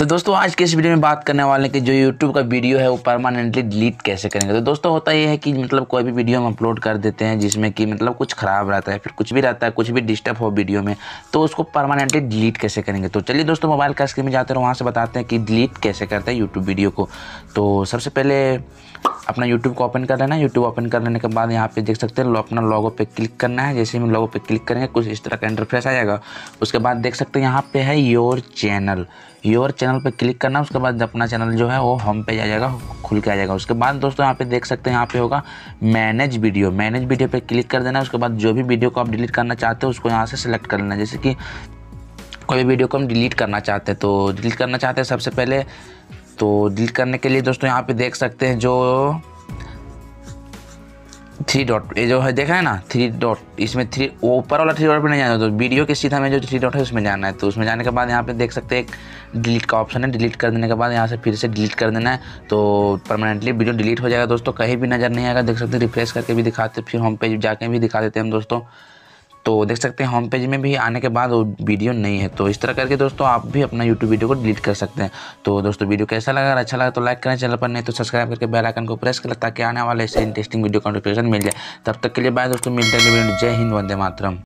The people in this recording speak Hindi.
तो दोस्तों आज के इस वीडियो में बात करने वाले हैं कि जो यूट्यूब का वीडियो है वो परमानेंटली डिलीट कैसे करेंगे तो दोस्तों होता ये है कि मतलब कोई भी वीडियो हम अपलोड कर देते हैं जिसमें कि मतलब कुछ ख़राब रहता है फिर कुछ भी रहता है कुछ भी डिस्टर्ब हो वीडियो में तो उसको परमानेंटली डिलीट कैसे करेंगे तो चलिए दोस्तों मोबाइल का स्क्रीन में जाते हैं वहाँ से बताते हैं कि डिलीट कैसे करते हैं यूट्यूब वीडियो को तो सबसे पहले अपना यूट्यूब को ओपन कर लेना है यूट्यूब ओपन कर लेने के बाद यहाँ पे देख सकते हैं अपना लोगो पे क्लिक करना है जैसे हम लोगो पे क्लिक करेंगे कुछ इस तरह का इंटरफेस आ जाएगा उसके बाद देख सकते हैं यहाँ पे है योर चैनल योर चैनल पे क्लिक करना उसके बाद अपना चैनल जो है वो होम पे आ जाएगा खुल के आ जाएगा उसके बाद दोस्तों यहाँ पे देख सकते हैं यहाँ पे होगा मैनेज वीडियो मैनेज वीडियो पे क्लिक कर देना है उसके बाद जो भी वीडियो को आप डिलीट करना चाहते हो उसको यहाँ से सिलेक्ट कर लेना जैसे कि कोई वीडियो को हम डिलीट करना चाहते हैं तो डिलीट करना चाहते हैं सबसे पहले तो डिलीट करने के लिए दोस्तों यहाँ पे देख सकते हैं जो थ्री डॉट ये जो है देखा है ना थ्री डॉट इसमें थ्री ऊपर वाला थ्री डॉट पे नहीं जाना तो वीडियो के सीधा में जो थ्री डॉट है उसमें जाना है तो उसमें जाने के बाद यहाँ पे देख सकते हैं एक डिलीट का ऑप्शन है डिलीट कर देने के बाद यहाँ से फिर से डिलीट कर देना है तो परमानेंटली वीडियो डिलीट हो जाएगा दोस्तों कहीं भी नज़र नहीं आएगा देख सकते रिफ्रेश करके भी दिखाते फिर होम पेज जाके भी दिखा देते हैं हम दोस्तों तो देख सकते हैं होम पेज में भी आने के बाद वो वीडियो नहीं है तो इस तरह करके दोस्तों आप भी अपना यूट्यूब वीडियो को डिलीट कर सकते हैं तो दोस्तों वीडियो कैसा लगा अगर अच्छा लगा तो लाइक करें चैनल पर नहीं तो सब्सक्राइब करके बेल आइकन को प्रेस करें ताकि आने वाले ऐसे इंटरेस्टिंग वीडियो का नोटिफिकेशन मिल जाए तब तक के लिए बाय दोस्तों मिलते हैं जय हिंद वंदे मातरम